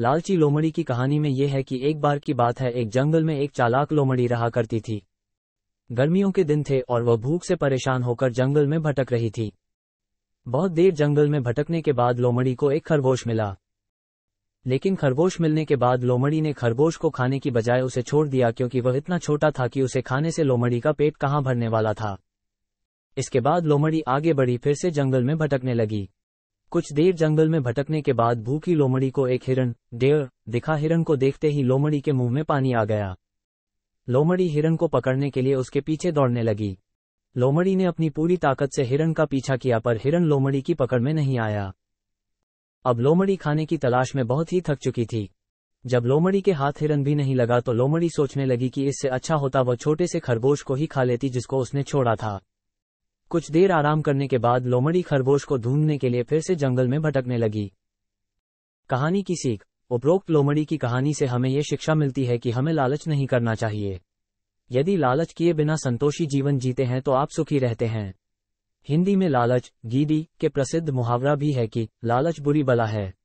लालची लोमड़ी की कहानी में यह है कि एक बार की बात है एक जंगल में एक चालाक लोमड़ी रहा करती थी गर्मियों के दिन थे और वह भूख से परेशान होकर जंगल में भटक रही थी बहुत देर जंगल में भटकने के बाद लोमड़ी को एक खरगोश मिला लेकिन खरगोश मिलने के बाद लोमड़ी ने खरगोश को खाने की बजाय उसे छोड़ दिया क्योंकि वह इतना छोटा था कि उसे खाने से लोमड़ी का पेट कहां भरने वाला था इसके बाद लोमड़ी आगे बढ़ी फिर से जंगल में भटकने लगी कुछ देर जंगल में भटकने के बाद भूखी लोमड़ी को एक हिरण डेर दिखा हिरण को देखते ही लोमड़ी के मुंह में पानी आ गया लोमड़ी हिरण को पकड़ने के लिए उसके पीछे दौड़ने लगी लोमड़ी ने अपनी पूरी ताकत से हिरण का पीछा किया पर हिरण लोमड़ी की पकड़ में नहीं आया अब लोमड़ी खाने की तलाश में बहुत ही थक चुकी थी जब लोमड़ी के हाथ हिरन भी नहीं लगा तो लोमड़ी सोचने लगी कि इससे अच्छा होता वह छोटे से खरगोश को ही खा लेती जिसको उसने छोड़ा था कुछ देर आराम करने के बाद लोमड़ी खरगोश को ढूंढने के लिए फिर से जंगल में भटकने लगी कहानी की सीख उपरोक्त लोमड़ी की कहानी से हमें यह शिक्षा मिलती है कि हमें लालच नहीं करना चाहिए यदि लालच किए बिना संतोषी जीवन जीते हैं तो आप सुखी रहते हैं हिंदी में लालच गीदी के प्रसिद्ध मुहावरा भी है कि लालच बुरी बला है